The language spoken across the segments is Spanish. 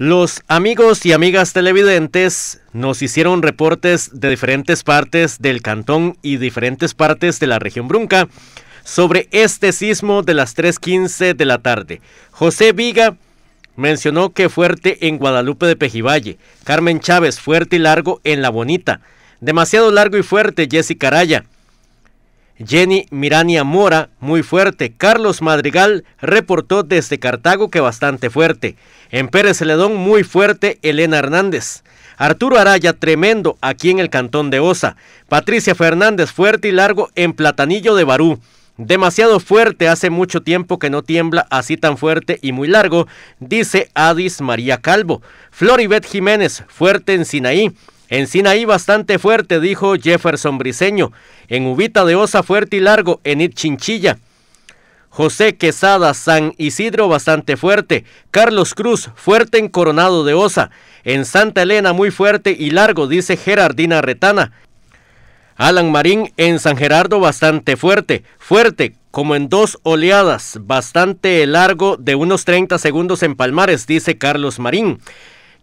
Los amigos y amigas televidentes nos hicieron reportes de diferentes partes del cantón y diferentes partes de la región Brunca sobre este sismo de las 3.15 de la tarde. José Viga mencionó que fuerte en Guadalupe de Pejivalle, Carmen Chávez fuerte y largo en La Bonita, demasiado largo y fuerte Jessica Caraya. Jenny Mirania Mora, muy fuerte. Carlos Madrigal reportó desde Cartago que bastante fuerte. En Pérez Celedón, muy fuerte. Elena Hernández. Arturo Araya, tremendo, aquí en el cantón de Osa. Patricia Fernández, fuerte y largo en Platanillo de Barú. Demasiado fuerte, hace mucho tiempo que no tiembla así tan fuerte y muy largo, dice Adis María Calvo. Floribet Jiménez, fuerte en Sinaí. En Sinaí, bastante fuerte, dijo Jefferson Briseño. En Ubita de Osa fuerte y largo, en It Chinchilla. José Quesada San Isidro bastante fuerte, Carlos Cruz fuerte en Coronado de Osa, en Santa Elena muy fuerte y largo, dice Gerardina Retana. Alan Marín en San Gerardo bastante fuerte, fuerte como en dos oleadas, bastante largo de unos 30 segundos en Palmares, dice Carlos Marín.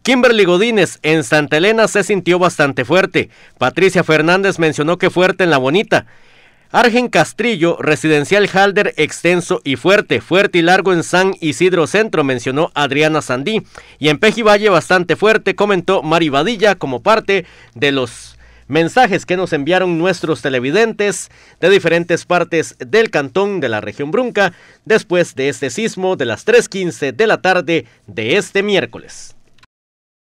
Kimberly Godínez en Santa Elena se sintió bastante fuerte. Patricia Fernández mencionó que fuerte en la bonita. Argen Castrillo, residencial Halder extenso y fuerte, fuerte y largo en San Isidro Centro, mencionó Adriana Sandí. Y en Pejivalle bastante fuerte, comentó Mari como parte de los mensajes que nos enviaron nuestros televidentes de diferentes partes del cantón de la región Brunca después de este sismo de las 3.15 de la tarde de este miércoles.